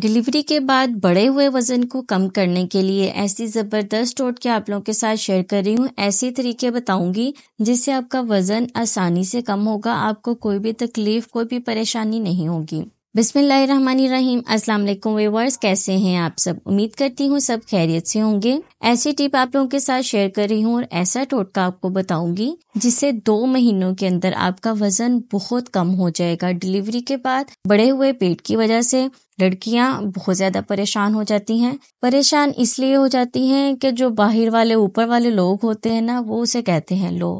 delivery के बाद बढ़े हुए वजन को कम करने के लिए ऐसी ज़बरदस्त टोटके आप लोगों के साथ शेयर कर रही हूँ ऐसे तरीके बताऊंगी जिससे आपका वजन आसानी से कम होगा आपको कोई भी तकलीफ कोई भी परेशानी नहीं होगी बिस्मिल्लाहिर्रहमानिर्रहीम अस्सलाम वालेकुम व्यूवर्स कैसे हैं आप सब उम्मीद करती हूँ सब खैरियत से होंगे ऐसी टिप आप लोगों के साथ शेयर कर रही हूँ और ऐसा टोटका आपको बताऊंगी जिससे दो महीनों के अंदर आपका वजन बहुत कम हो जाएगा डिलीवरी के बाद बड़े हुए पेट की वजह से लड़कियां बहुत ज्यादा परेशान हो जाती हैं परेशान इसलिए हो जाती हैं कि जो बाहर वाले ऊपर वाले लोग होते हैं ना वो उसे कहते हैं लो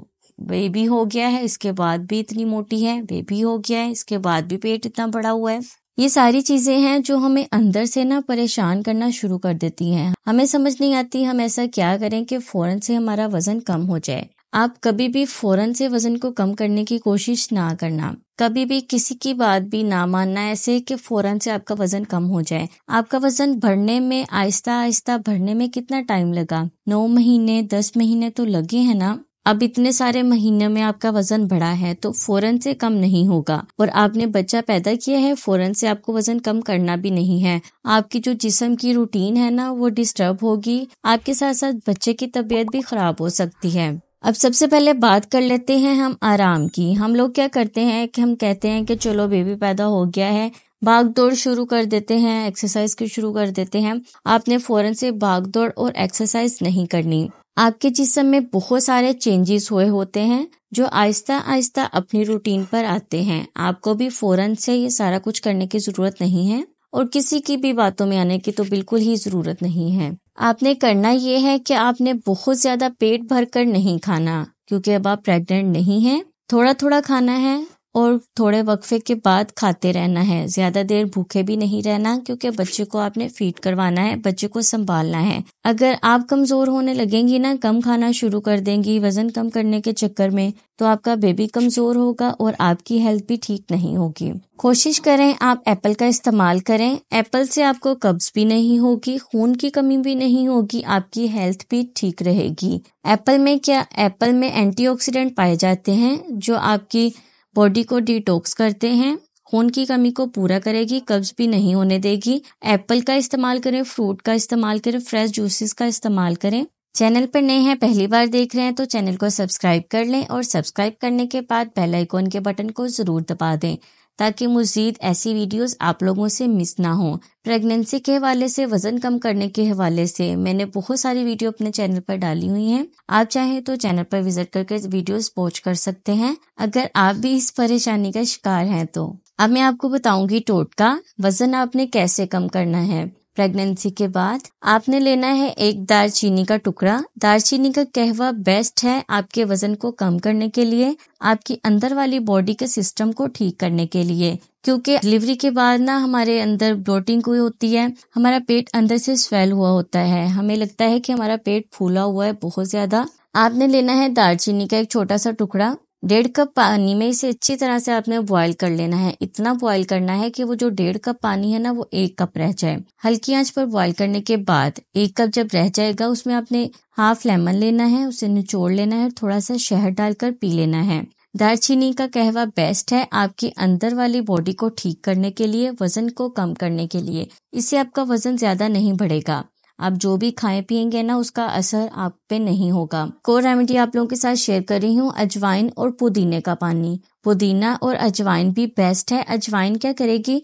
बेबी हो गया है इसके बाद भी इतनी मोटी है बेबी हो गया है इसके बाद भी पेट इतना बड़ा हुआ है ये सारी चीजें हैं जो हमें अंदर से ना परेशान करना शुरू कर देती हैं हमें समझ नहीं आती हम ऐसा क्या करें कि फौरन से हमारा वजन कम हो जाए आप कभी भी फौरन से वजन को कम करने की कोशिश ना करना कभी भी किसी की बात भी ना मानना ऐसे कि फौरन से आपका वजन कम हो जाए आपका वजन बढ़ने में आहिस्ता आहिस्ता बढ़ने में कितना टाइम लगा नौ महीने दस महीने तो लगे हैं ना अब इतने सारे महीने में आपका वजन बढ़ा है तो फौरन से कम नहीं होगा और आपने बच्चा पैदा किया है फौरन से आपको वजन कम करना भी नहीं है आपकी जो जिसम की रूटीन है ना वो डिस्टर्ब होगी आपके साथ साथ बच्चे की तबीयत भी खराब हो सकती है अब सबसे पहले बात कर लेते हैं हम आराम की हम लोग क्या करते हैं कि हम कहते हैं कि चलो बेबी पैदा हो गया है भाग दौड़ शुरू कर देते हैं एक्सरसाइज की शुरू कर देते हैं आपने फौरन से भाग दौड़ और एक्सरसाइज नहीं करनी आपके जिसम में बहुत सारे चेंजेस हुए होते हैं जो आहिस्ता आहिस्ता अपनी रूटीन पर आते हैं आपको भी फौरन से ये सारा कुछ करने की ज़रूरत नहीं है और किसी की भी बातों में आने की तो बिल्कुल ही ज़रूरत नहीं है आपने करना ये है कि आपने बहुत ज़्यादा पेट भर कर नहीं खाना क्योंकि अब आप प्रेग्नेंट नहीं हैं थोड़ा थोड़ा खाना है और थोड़े वक्फे के बाद खाते रहना है ज़्यादा देर भूखे भी नहीं रहना क्योंकि बच्चे को आपने फीड करवाना है बच्चे को संभालना है अगर आप कमज़ोर होने लगेंगी ना कम खाना शुरू कर देंगी वज़न कम करने के चक्कर में तो आपका बेबी कमज़ोर होगा और आपकी हेल्थ भी ठीक नहीं होगी कोशिश करें आप एप्पल का इस्तेमाल करें एप्पल से आपको कब्ज भी नहीं होगी खून की कमी भी नहीं होगी आपकी हेल्थ भी ठीक रहेगी एप्पल में क्या एप्पल में एंटीऑक्सीडेंट पाए जाते हैं जो आपकी बॉडी को डिटॉक्स करते हैं खून की कमी को पूरा करेगी कब्ज भी नहीं होने देगी एप्पल का इस्तेमाल करें फ्रूट का इस्तेमाल करें फ्रेश जूसेस का इस्तेमाल करें चैनल पर नए हैं पहली बार देख रहे हैं तो चैनल को सब्सक्राइब कर लें और सब्सक्राइब करने के बाद बेल आइकॉन के बटन को जरूर दबा दें ताकि मजीद ऐसी वीडियोस आप लोगों से मिस ना हो प्रेगनेंसी के हवाले से वजन कम करने के हवाले से मैंने बहुत सारी वीडियो अपने चैनल पर डाली हुई हैं आप चाहें तो चैनल पर विजिट करके वीडियोस पोस्ट कर सकते हैं अगर आप भी इस परेशानी का शिकार हैं तो अब मैं आपको बताऊंगी टोटका वजन आपने कैसे कम करना है प्रेगनेंसी के बाद आपने लेना है एक दालचीनी का टुकड़ा दालचीनी का कहवा बेस्ट है आपके वजन को कम करने के लिए आपकी अंदर वाली बॉडी के सिस्टम को ठीक करने के लिए क्योंकि डिलीवरी के बाद ना हमारे अंदर ब्लोटिंग हुई होती है हमारा पेट अंदर से स्वेल हुआ होता है हमें लगता है कि हमारा पेट फूला हुआ है बहुत ज्यादा आपने लेना है दालचीनी का एक छोटा सा टुकड़ा डेढ़ कप पानी में इसे अच्छी तरह से आपने बॉयल कर लेना है इतना बॉयल करना है कि वो जो डेढ़ कप पानी है ना वो एक कप रह जाए हल्की आंच पर बॉयल करने के बाद एक कप जब रह जाएगा उसमें आपने हाफ लेमन लेना है उसे निचोड़ लेना है और थोड़ा सा शहद डालकर पी लेना है दालचीनी का कहवा बेस्ट है आपकी अंदर वाली बॉडी को ठीक करने के लिए वजन को कम करने के लिए इससे आपका वजन ज्यादा नहीं बढ़ेगा आप जो भी खाएं पियेंगे ना उसका असर आप पे नहीं होगा कोर रेमेडी आप लोगों के साथ शेयर कर रही हूँ अजवाइन और पुदीने का पानी पुदीना और अजवाइन भी बेस्ट है अजवाइन क्या करेगी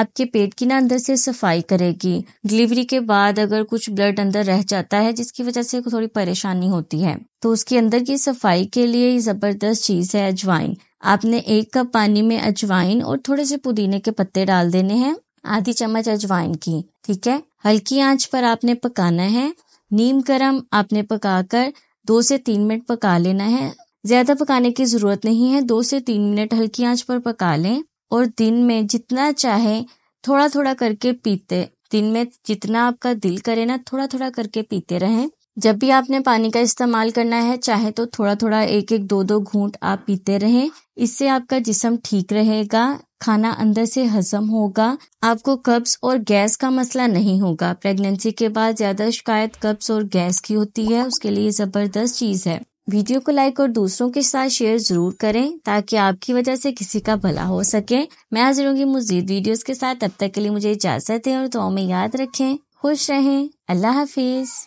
आपके पेट की ना अंदर से सफाई करेगी डिलीवरी के बाद अगर कुछ ब्लड अंदर रह जाता है जिसकी वजह से थोड़ी परेशानी होती है तो उसके अंदर की सफाई के लिए ये जबरदस्त चीज है अजवाइन आपने एक कप पानी में अजवाइन और थोड़े से पुदीने के पत्ते डाल देने हैं आधी चम्मच अजवाइन की ठीक है हल्की आंच पर आपने पकाना है नीम गरम आपने पकाकर दो से तीन मिनट पका लेना है ज़्यादा पकाने की ज़रूरत नहीं है दो से तीन मिनट हल्की आंच पर पका लें और दिन में जितना चाहे थोड़ा थोड़ा करके पीते दिन में जितना आपका दिल करे ना थोड़ा थोड़ा करके पीते रहें जब भी आपने पानी का इस्तेमाल करना है चाहे तो थोड़ा थोड़ा एक एक दो दो घूंट आप पीते रहें इससे आपका जिसम ठीक रहेगा खाना अंदर से हजम होगा आपको कब्ज और गैस का मसला नहीं होगा प्रेगनेंसी के बाद ज्यादा शिकायत कब्ज और गैस की होती है उसके लिए जबरदस्त चीज है वीडियो को लाइक और दूसरों के साथ शेयर जरूर करें ताकि आपकी वजह से किसी का भला हो सके मैं हाजिर होंगी मजीद वीडियोस के साथ तब तक के लिए मुझे इजाजत है और दुआ में याद रखें खुश रहें अल्लाह हाफिज